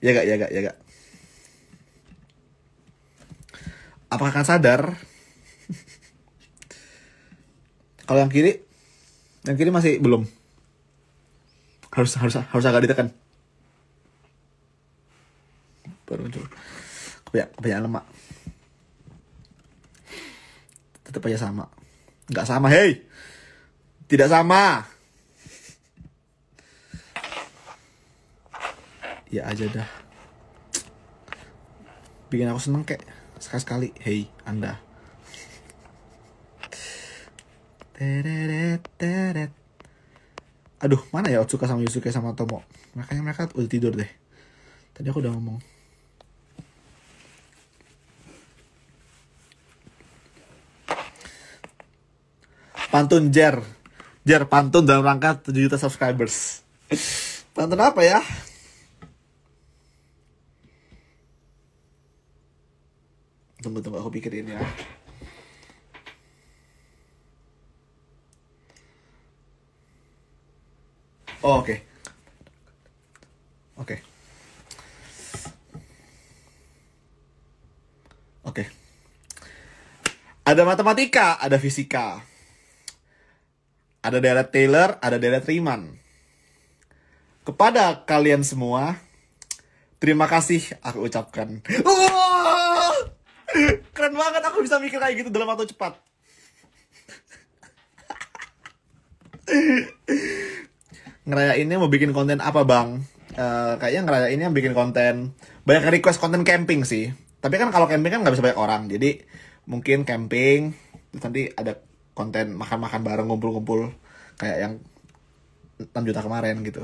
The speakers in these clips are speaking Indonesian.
ya gak ya gak ya gak apakah akan sadar kalau yang kiri yang kiri masih belum harus harus harus agak ditekan baru muncul kebanyakan, kebanyakan lemak tetap aja sama nggak sama hei tidak sama ya aja dah bikin aku seneng kek sekali sekali hey anda aduh mana ya Otsuka sama Yusuke sama Tomo makanya mereka udah tidur deh tadi aku udah ngomong pantun Jer Jer pantun dalam rangka 7 juta subscribers pantun apa ya Tunggu tunggu aku pikirin ya. Oh, oke. Okay. Oke. Okay. Oke. Okay. Ada matematika, ada fisika. Ada deret Taylor, ada deret Riemann. Kepada kalian semua, terima kasih aku ucapkan. Uh! Keren banget aku bisa mikir kayak gitu dalam waktu cepat. ngerayainnya mau bikin konten apa bang? Uh, kayaknya ngerayainnya bikin konten banyak request konten camping sih. Tapi kan kalau camping kan nggak bisa banyak orang, jadi mungkin camping terus nanti ada konten makan-makan bareng ngumpul-ngumpul kayak yang 6 juta kemarin gitu.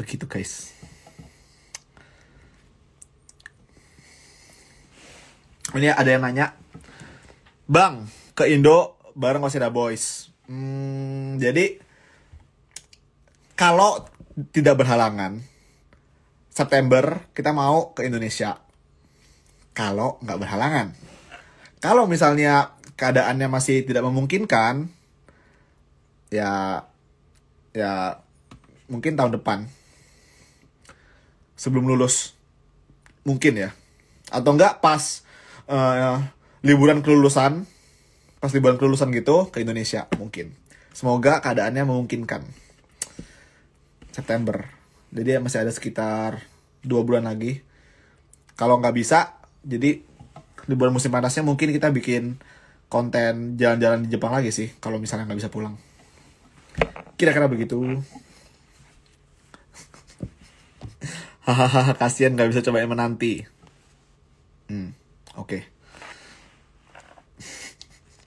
begitu guys ini ada yang nanya bang ke Indo bareng Oseda Boys hmm, jadi kalau tidak berhalangan September kita mau ke Indonesia kalau nggak berhalangan kalau misalnya keadaannya masih tidak memungkinkan ya ya mungkin tahun depan sebelum lulus mungkin ya atau enggak pas uh, liburan kelulusan pas liburan kelulusan gitu ke Indonesia mungkin semoga keadaannya memungkinkan September jadi masih ada sekitar dua bulan lagi kalau nggak bisa jadi liburan musim panasnya mungkin kita bikin konten jalan-jalan di Jepang lagi sih kalau misalnya nggak bisa pulang kira-kira begitu Hahaha, kasihan nggak bisa cobain menanti. Hmm, oke. Okay.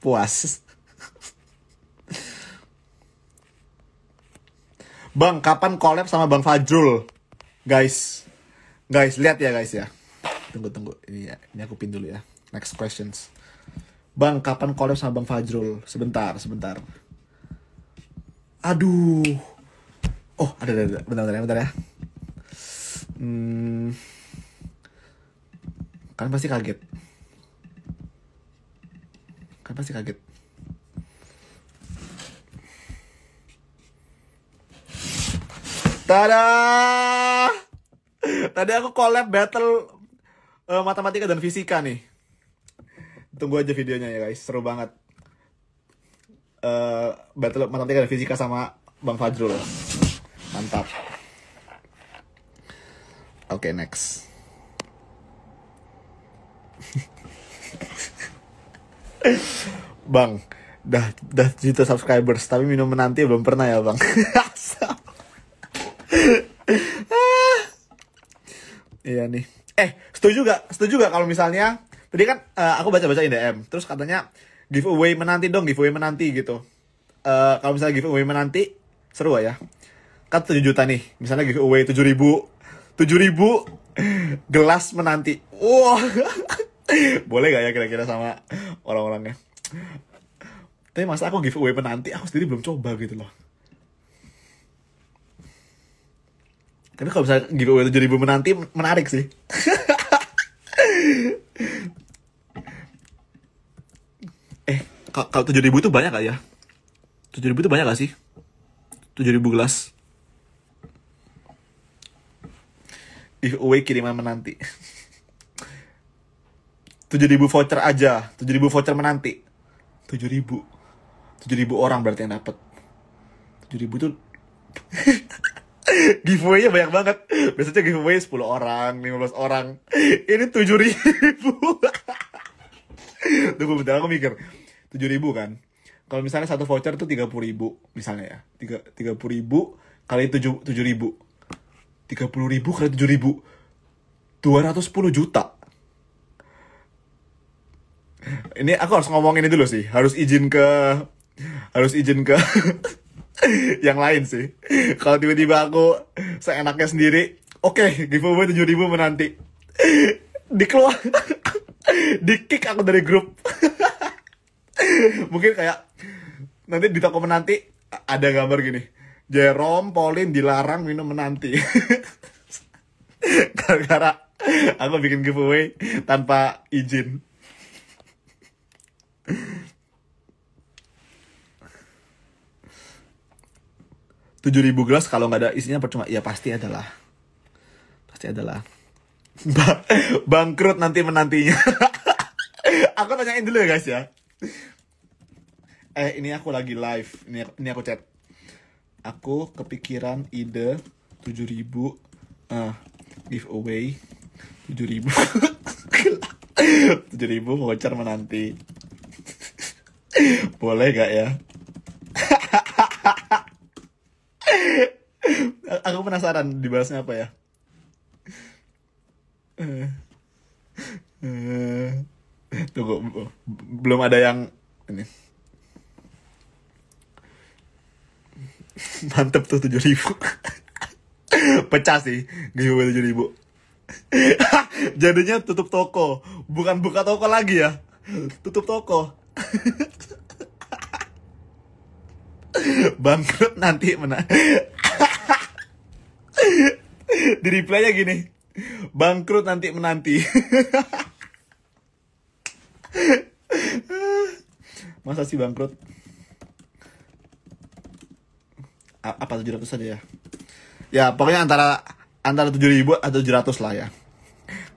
Puas. Bang, kapan collab sama Bang Fajrul? Guys, guys, lihat ya guys ya. Tunggu, tunggu. Ini, ya, ini aku pin dulu ya. Next questions. Bang, kapan collab sama Bang Fajrul? Sebentar, sebentar. Aduh. Oh, ada, ada, ada. Bentar, bentar, ya, bentar ya hmm, kan pasti kaget kan pasti kaget Tada! Tadi aku collab battle uh, matematika dan fisika nih. Tunggu aja videonya ya guys, seru banget. Uh, battle matematika dan fisika sama Bang Fajrul. Mantap. Oke, okay, next. bang, dah dah juta subscribers tapi minum menanti belum pernah ya, Bang. iya nih. Eh, setuju gak? Setuju gak kalau misalnya tadi kan uh, aku baca baca DM, terus katanya giveaway menanti dong, giveaway menanti gitu. Uh, kalau misalnya giveaway menanti seru ya. Kan 7 juta nih, misalnya giveaway 7 ribu tujuh ribu gelas menanti. Wow. Boleh gak ya kira-kira sama orang-orangnya? Tapi masa aku giveaway menanti, aku sendiri belum coba gitu loh. Tapi kalau bisa giveaway tujuh ribu menanti menarik sih. eh, kalau tujuh ribu itu banyak gak ya? Tujuh ribu itu banyak gak sih? Tujuh ribu gelas. giveaway kiriman menanti. 7000 voucher aja, 7000 voucher menanti. 7000. 7000 orang berarti yang dapat. 7000 tuh giveaway-nya banyak banget. Biasanya giveaway 10 orang, 15 orang. Ini 7000. Tunggu bentar aku mikir. 7000 kan. Kalau misalnya satu voucher tuh 30.000 misalnya ya. 30.000 kali 7 7000. 30 ribu kali 7 ribu 210 juta ini aku harus ngomong ini dulu sih harus izin ke harus izin ke yang lain sih kalau tiba-tiba aku seenaknya sendiri oke okay, giveaway 7 ribu menanti dikeluar di kick aku dari grup mungkin kayak nanti di toko menanti ada gambar gini Jerome Pauline dilarang minum menanti. karena gara aku bikin giveaway tanpa izin. tujuh ribu gelas kalau nggak ada isinya percuma ya pasti adalah pasti adalah ba bangkrut nanti menantinya aku tanyain dulu ya guys ya eh ini aku lagi live ini ini aku chat aku kepikiran ide 7000 uh, eh, giveaway 7000 7000 voucher menanti boleh gak ya aku penasaran dibahasnya apa ya eh, eh, tunggu belum ada yang ini mantep tuh tujuh ribu pecah sih giveaway tujuh ribu jadinya tutup toko bukan buka toko lagi ya tutup toko bangkrut nanti menang di replaynya gini bangkrut nanti menanti masa sih bangkrut apa tujuh ratus aja ya ya pokoknya antara antara tujuh ribu atau tujuh ratus lah ya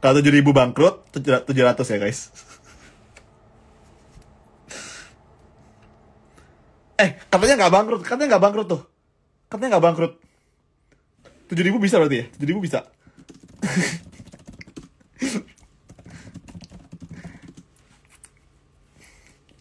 kalau tujuh ribu bangkrut tujuh ratus ya guys eh katanya nggak bangkrut katanya nggak bangkrut tuh katanya nggak bangkrut tujuh ribu bisa berarti ya tujuh ribu bisa